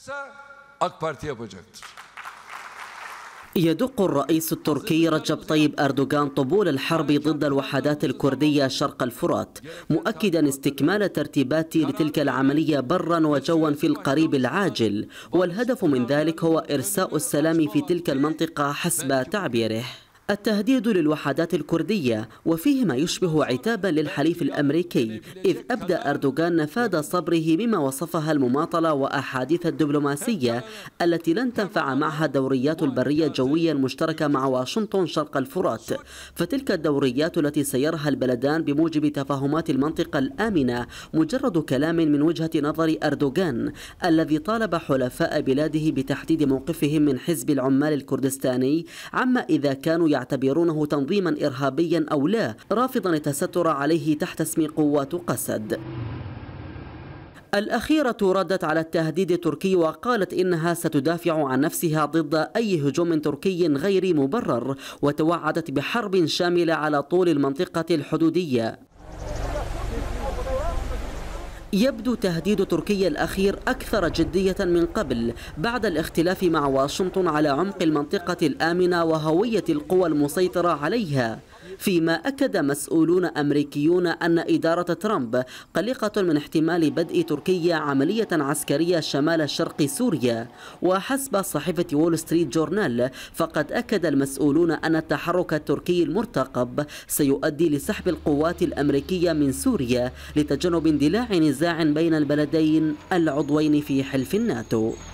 yapacaksa AK Parti yapacaktır. يدق الرئيس التركي رجب طيب أردوغان طبول الحرب ضد الوحدات الكردية شرق الفرات مؤكدا استكمال ترتيبات لتلك العملية برا وجوا في القريب العاجل والهدف من ذلك هو إرساء السلام في تلك المنطقة حسب تعبيره التهديد للوحدات الكردية وفيه ما يشبه عتابا للحليف الأمريكي إذ أبدى أردوغان نفاد صبره مما وصفها المماطلة وأحاديث الدبلوماسية التي لن تنفع معها الدوريات البرية الجوية المشتركة مع واشنطن شرق الفرات فتلك الدوريات التي سيرها البلدان بموجب تفاهمات المنطقة الآمنة مجرد كلام من وجهة نظر أردوغان الذي طالب حلفاء بلاده بتحديد موقفهم من حزب العمال الكردستاني عما إذا كانوا يعتبرونه تنظيما إرهابيا أو لا رافضا التستر عليه تحت اسم قوات قسد الأخيرة ردت على التهديد التركي وقالت إنها ستدافع عن نفسها ضد أي هجوم تركي غير مبرر وتوعدت بحرب شاملة على طول المنطقة الحدودية يبدو تهديد تركيا الأخير أكثر جدية من قبل بعد الاختلاف مع واشنطن على عمق المنطقة الآمنة وهوية القوى المسيطرة عليها فيما أكد مسؤولون أمريكيون أن إدارة ترامب قلقة من احتمال بدء تركيا عملية عسكرية شمال شرق سوريا وحسب صحيفة وول ستريت جورنال فقد أكد المسؤولون أن التحرك التركي المرتقب سيؤدي لسحب القوات الأمريكية من سوريا لتجنب اندلاع نزاع بين البلدين العضوين في حلف الناتو